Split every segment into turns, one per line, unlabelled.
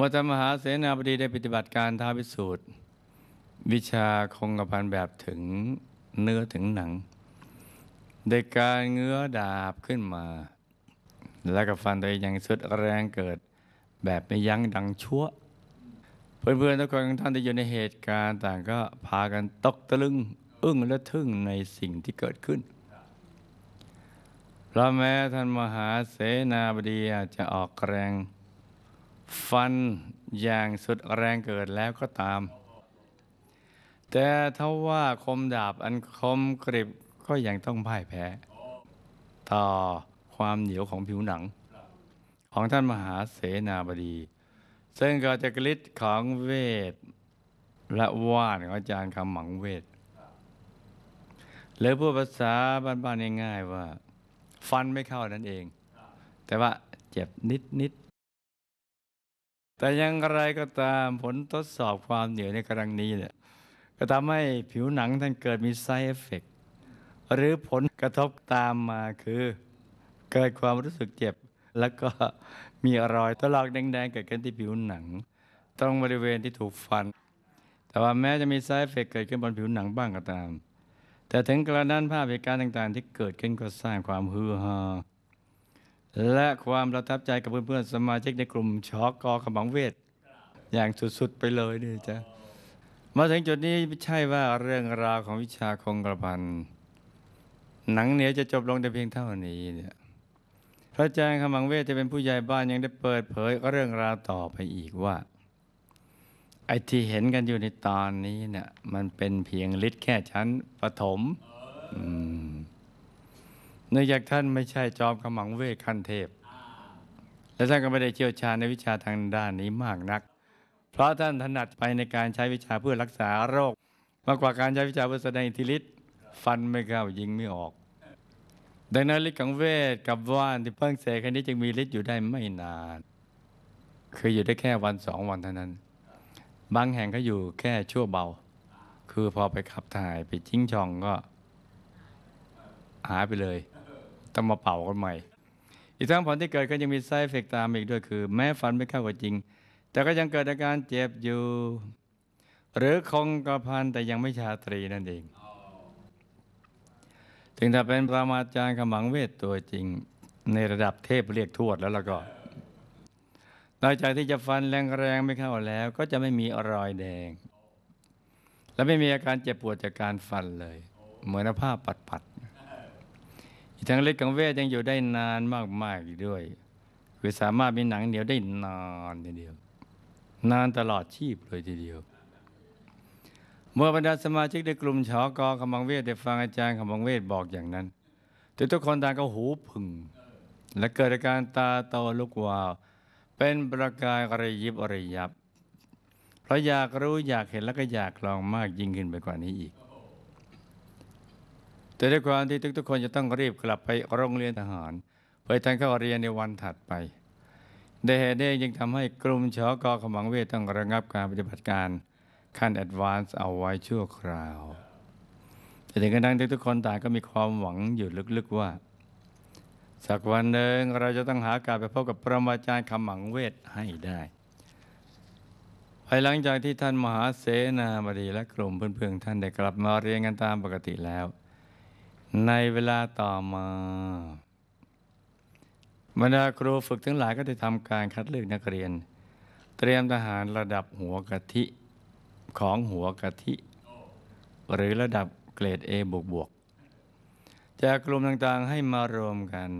วจฒมหาเสนาบดีได้ปฏิบัติการท้าพิสูจน์ วิชาคงกระพันแบบถึงเนื้อถึงหนัง ไดยการเงื้อดาบขึ้นมา แล้วก็ฟันตัวเองอย่างสุดแรงเกิดแบบไม่ยั้งดังชั่ว เพื่อนๆทุกคนท่านที่อยู่ในเหตุการณ์ต่างก็พากันตกตะลึง อึ้งและทึ่งในสิ่งที่เกิดขึ้น พระแม้ท่านมหาเสนาบดีอาจจะออกแรงฟันอย่างสุดแรงเกิดแล้วก็ตาม แต่ถ้าว่าคมดาบอันคมกริบก็ยังต้องพ่ายแพ้ต่อความเหนียวของผิวหนัง ของท่านมหาเสนาบดี ซึ่งก็จะกลิศของเวทและวาดของอาจารย์คำหมังเวท หรือพูดภาษาบ้านๆ ง่ายๆ ว่า ฟันไม่เข้านั่นเอง แต่ว่าเจ็บนิดๆแต่อย่างไรก็ตามผลทดสอบความเหนียวในกรังนี้เนี่ยก็ทำให้ผิวหนังท่านเกิดมีไซเอฟเฟกหรือผลกระทบตามมาคือ เกิดความรู้สึกเจ็บแล้วก็มีอรอยตลอกแดง ๆ เกิดขึ้นที่ผิวหนังตรงบริเวณที่ถูกฟัน แต่ว่าแม้จะมีไซเอฟเฟกเกิดขึ้นบนผิวหนังบ้างก็ตาม แต่ถึงกระนั้นภาพเหตุการณ์ต่างๆที่เกิดขึ้นก็สร้างความฮือฮาและความประทับใจกับเพื่อนๆสมาชิกในกลุ่ม ชอกอขมังเวทอย่างสุดๆไปเลยนี่จ้ะมาถึงจุดนี้ไม่ใช่ว่าเรื่องราวของวิชาคงกระพันหนังเหนียวจะจบลงแต่เพียงเท่านี้ เนี่ย พระอาจารย์ขมังเวทจะเป็นผู้ใหญ่บ้านยังได้เปิดเผยเรื่องราวต่อไปอีกว่าไอ้ที่เห็นกันอยู่ในตอนนี้ เนี่ย มันเป็นเพียงฤทธิ์แค่ชั้นปฐมอืมเนื่องจากท่านไม่ใช่จอมขมังเวทขั้นเทพ และท่านก็ไม่ได้เชี่ยวชาญในวิชาทางด้านนี้มากนัก เพราะท่านถนัดไปในการใช้วิชาเพื่อรักษาโรค มากกว่าการใช้วิชาเพื่อแสดงอิทธิฤทธิ์ฟันไม่เข้ายิงไม่ออก ดังนั้นฤทธิ์ของเวทกับว่านที่เพิ่งเสกค่นี้จึงมีฤทธิ์อยู่ได้ไม่นาน คืออยู่ได้แค่วันสองวันเท่านั้น บางแห่งก็อยู่แค่ชั่วเบา คือพอไปขับถ่ายไปจิ้งช่องก็หายไปเลยต้องมาเป่ากันใหม่ อีกทั้งผลที่เกิดก็ยังมีไซเฟกตามอีกด้วยคือ แม้ฟันไม่เข้ากับจริง แต่ก็ยังเกิดอาการเจ็บอยู่ หรือคงกระพันแต่ยังไม่ชาตรีนั่นเอง ถึงถ้าเป็นประมาจารย์ขมังเวทตัวจริง ในระดับเทพเรียกทวดแล้วละก็นอกจากที่จะฟันแรงๆไม่เข้าแล้วก็จะไม่มีอรอยแดง และไม่มีอาการเจ็บปวดจากการฟันเลย เหมือนภาพปัดีทั้งฤทธิ์ของเวทยังอยู่ได้นานมากๆอีกด้วยคือสามารถมีหนังเหนียวได้นานทีเดียว นานตลอดชีพเลยทีเดียว เมื่อบรรดาสมาชิกในกลุ่มชอกอขมังเวทได้ฟังอาจารย์ขมังเวทบอกอย่างนั้น แต่ทุกคนต่างก็หูพึ่งและเกิดอาการตาโตลุกวาวเป็นประกายอรยิบอริยับ เพราะอยากรู้อยากเห็นแล้วก็อยากลองมากยิ่งขึ้นไปกว่านี้อีกแต่ด้วยความที่ทุกๆคนจะต้องรีบกลับไปโรงเรียนทหารเพื่อทันเข้าเรียนในวันถัดไปเดเหตุนยยังทำให้กลุ่มชอกอขมังเวทต้องระงับการปฏิบัติการขั้นแอดวานซ์เอาไว้ชั่วคราวแต่ถึงกระนั้นทุกคนต่างก็มีความหวังอยู่ลึกๆว่า สักวันหนึ่งเราจะต้องหาการไปพบกับพระมาจารย์ขมังเวทให้ได้ภายหลังจากที่ท่านมหาเสนาบดี และกลุ่มเพื่อนๆท่านได้กลับมาเรียนกันตามปกติแล้วในเวลาต่อมาบรรดาครูฝึกทั้งหลายก็ได้ทำการคัดเลือกนักเรียน เตรียมทหารระดับหัวกะทิของหัวกะทิ หรือระดับเกรด A บวกบวกจากกลุ่มต่างๆให้มารวมกัน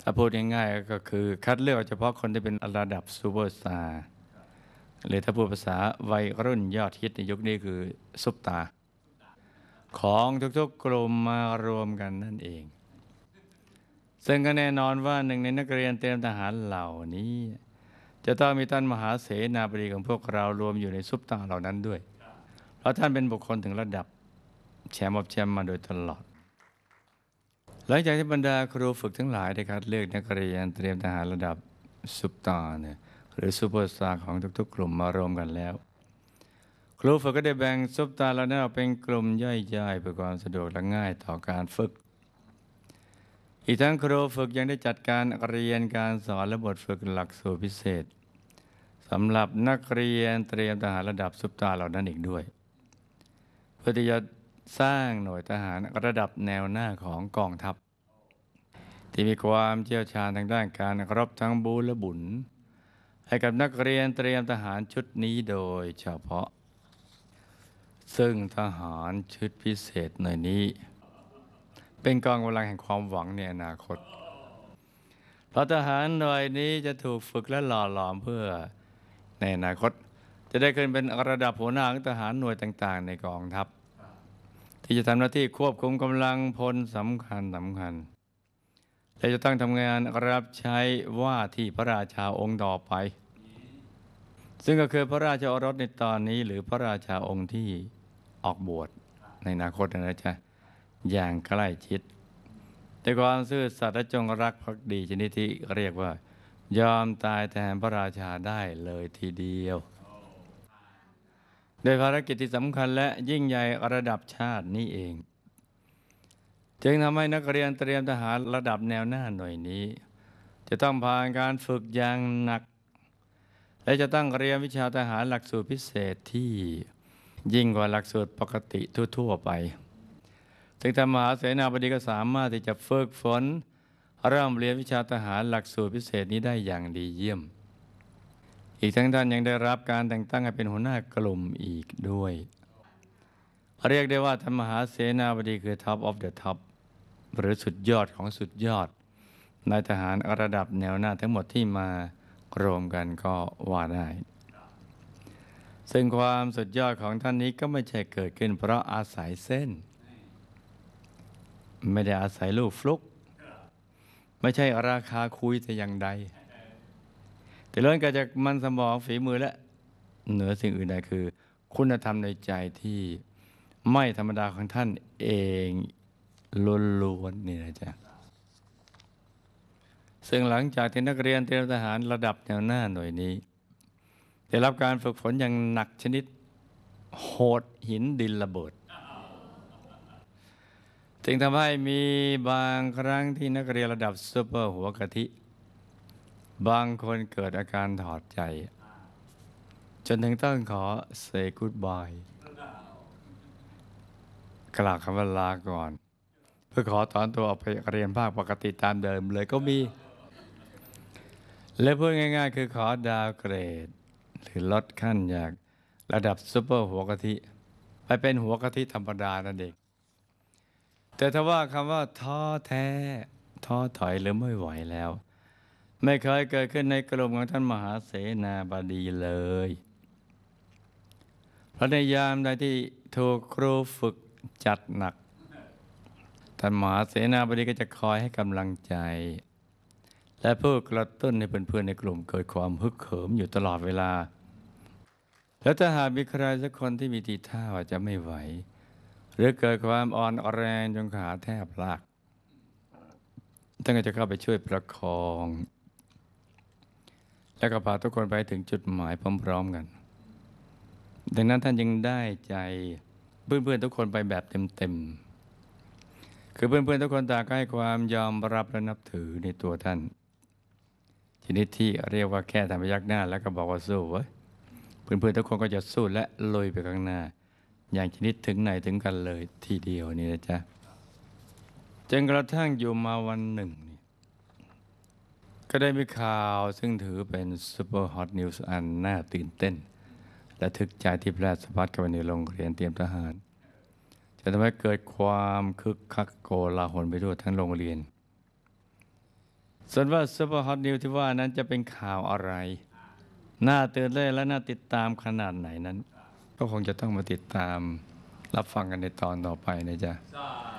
ถ้าพูดง่ายๆก็คือคัดเลือกเฉพาะคนที่เป็นระดับซูเปอร์สตาร์หรือถ้าพูดภาษาวัยรุ่นยอดฮิต ในยุคนี้คือซุปตาร์ของทุกๆกลุ่มมารวมกันนั่นเอง ซึ่งก็แน่นอนว่าหนึ่งในนักเรียนเตรียมทหารเหล่านี้ จะต้องมีท่านมหาเสนาบดีของพวกเรารวมอยู่ในซุปตาเหล่านั้นด้วย เพราะท่านเป็นบุคคลถึงระดับแชมป์อบแชมป์มาโดยตลอดหลังจากที่บรรดาครูฝึกทั้งหลายได้คัดเลือกนักเรียนเตรียมทหารระดับซุปตาเนี่ยหรือซูเปอร์สตาร์ของทุกๆกลุ่มมารวมกันแล้วครูฝึกก็ได้แบ่งซุปตาเราเนี่ยเป็นกลุ่มย่อยๆเพื่อความสะดวกและง่ายต่อการฝึก อีกทั้งครูฝึกยังได้จัดการเรียนการสอนและบทฝึกหลักสูตรพิเศษสำหรับนักเรียนเตรียมทหารระดับซุปตาเหล่านั้นอีกด้วย เพื่อที่จะสร้างหน่วยทหารระดับแนวหน้าของกองทัพที่มีความเชี่ยวชาญทางด้านการรบทั้งบูและบุญให้กับนักเรียนเตรียมทหารชุดนี้โดยเฉพาะซึ่งทหารชุดพิเศษหน่วยนี้ เป็นกองกำลังแห่งความหวังในอนาคต เพราะทหารหน่วยนี้จะถูกฝึกและหล่อหลอมเพื่อ ในอนาคตจะได้ขึ้นเป็นระดับหัวหน้าของทหารหน่วยต่าง ๆ ในกองทัพ ที่จะทำหน้าที่ควบคุมกำลังพลสำคัญสำคัญและจะต้องทำงานรับใช้ว่าที่พระราชาองค์ต่อไป ซึ่งก็คือพระราชาอรสในตอนนี้หรือพระราชาองค์ที่ออกบวชในอนาคตนะจ๊ะอย่างใกล้ชิด แต่ความซื่อ สัตย์และจงรักภักดีชนิดที่เรียกว่า ยอมตายแทนพระราชาได้เลยทีเดียว โดยภารกิจที่สำคัญและยิ่งใหญ่ระดับชาตินี่เอง จึงทำให้นักเรียนเตรียมทหารระดับแนวหน้าหน่วยนี้ จะต้องผ่านการฝึกอย่างหนัก และจะต้องเรียนวิชาทหารหลักสูตรพิเศษที่ยิ่งกว่าหลักสูตรปกติ ทั่วๆ ไป ถึงแต่มหาเสนาบดีก็สามารถที่จะฝึกฝนเริ่มเรียนวิชาทหารหลักสูตรพิเศษนี้ได้อย่างดีเยี่ยม อีกทั้งท่านยังได้รับการแต่งตั้งให้เป็นหัวหน้ากลุ่มอีกด้วย เรียกได้ว่าท่านมหาเสนาบดีคือท็อปออฟเดอะท็อปหรือสุดยอดของสุดยอดนายทหารระดับแนวหน้าทั้งหมดที่มารวมกันก็ว่าได้ซึ่งความสุดยอดของท่านนี้ก็ไม่ใช่เกิดขึ้นเพราะอาศัยเส้น ไม่ได้อาศัยลูกฟลุก ไม่ใช่ราคาคุยแต่อย่างใด แต่ล้วนเกิดจากมันสมองฝีมือและเหนือสิ่งอื่นใดคือ คุณธรรมในใจที่ไม่ธรรมดาของท่านเอง ล้วนๆนี่นะจ๊ะซึ่งหลังจากที่นักเรียนเตรียมทหารระดับแนวหน้าหน่วยนี้ได้รับการฝึกฝนอย่างหนักชนิดโหดหินดินระเบิดจึงทำให้มีบางครั้งที่นักเรียนระดับซูเปอร์หัวกะทิบางคนเกิดอาการถอดใจ จนถึงต้องขอเซกูดบายกล่าวคำว่าลาก่อน เพื่อขอถอนตัวออกไปเรียนภาคปกติตามเดิมเลยก็มีและพูดง่ายๆ คือขอดาวเกรดหรือลดขั้นจากระดับซูเปอร์หัวกะทิ ไปเป็นหัวกะทิธรรมดานั่นเองแต่ถ้าว่าคำว่าท้อแท้ท้อถอยหรือไม่ไหวแล้ว ไม่เคยเกิดขึ้นในกลุ่มของท่านมหาเสนาบดีเลยพระในยามใดที่ถูกครูฝึกจัดหนักท่านมหาเสนาบดีก็จะคอยให้กำลังใจแต่เพื่อกระตุ้นให้เพื่อนๆในกลุ่มเกิดความฮึกเหิมอยู่ตลอดเวลา แล้วถ้าหากมีใครสักคนที่มีทีท่าว่าจะไม่ไหว หรือเกิดความอ่อนแรงจนขาแทบลาก ท่านก็จะเข้าไปช่วยประคองแล้วก็พาทุกคนไปถึงจุดหมายพร้อมๆกัน ดังนั้นท่านยังได้ใจเพื่อนๆทุกคนไปแบบเต็มๆ คือเพื่อนๆทุกคนต่างก็ให้ความยอมรับและนับถือในตัวท่านชนิดที่เรียกว่าแค่ทำยักหน้า แล้วก็บอกว่าสู้เว้ยเพื่อนๆทุกคนก็จะสู้และลุยไปข้างหน้า อย่างชนิดถึงไหนถึงกันเลยทีเดียวนี่นะจ๊ะจนกระทั่งอยู่มาวันหนึ่งนี่ก็ได้มีข่าวซึ่งถือเป็นซูเปอร์ฮอตนิวส์อันน่าตื่นเต้นและทึกใจที่แพร่สะพัดกันไในโรงเรียนเตรียมทหาร จะทำให้เกิดความคึกคักโกลาหลไปทั่วทั้งโรงเรียนส่วนว่าซูเปอร์ฮอตนิวที่ว่านั้นจะเป็นข่าวอะไร น่าตื่นเต้นและน่าติดตามขนาดไหนนั้น ก็คงจะต้องมาติดตาม รับฟังกันในตอนต่อไปนะจ๊ะ